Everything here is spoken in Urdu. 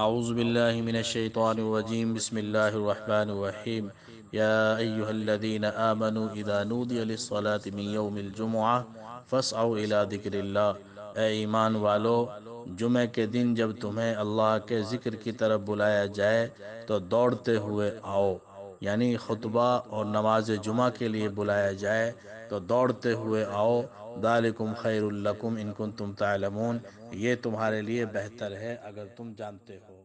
اعوذ باللہ من الشیطان الرجیم بسم اللہ الرحمن الرحیم یا ایوہ الذین آمنوا اذا نودی للصلاة من یوم الجمعہ فاسعو الى ذکر اللہ اے ایمان والو جمعہ کے دن جب تمہیں اللہ کے ذکر کی طرف بلایا جائے تو دوڑتے ہوئے آؤ یعنی خطبہ اور نماز جمعہ کے لیے بلایا جائے تو دوڑتے ہوئے آؤ دالکم خیر الکم انکن تم تعلمون یہ تمہارے لیے بہتر ہے اگر تم جانتے ہو